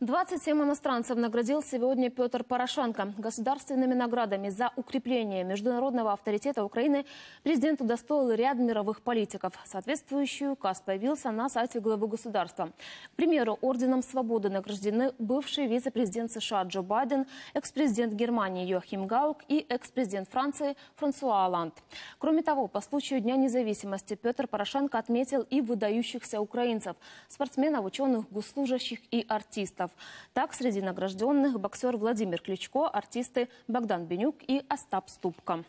27 иностранцев наградил сегодня Петр Порошенко. Государственными наградами за укрепление международного авторитета Украины президент удостоил ряд мировых политиков. Соответствующий указ появился на сайте главы государства. К примеру, Орденом Свободы награждены бывший вице-президент США Джо Байден, экс-президент Германии Йохим Гаук и экс-президент Франции Франсуа Оланд. Кроме того, по случаю Дня независимости Петр Порошенко отметил и выдающихся украинцев, спортсменов, ученых, госслужащих и артистов конкурсов. Так, среди награжденных боксер Владимир Кличко, артисты Богдан Бенюк и Остап Ступка.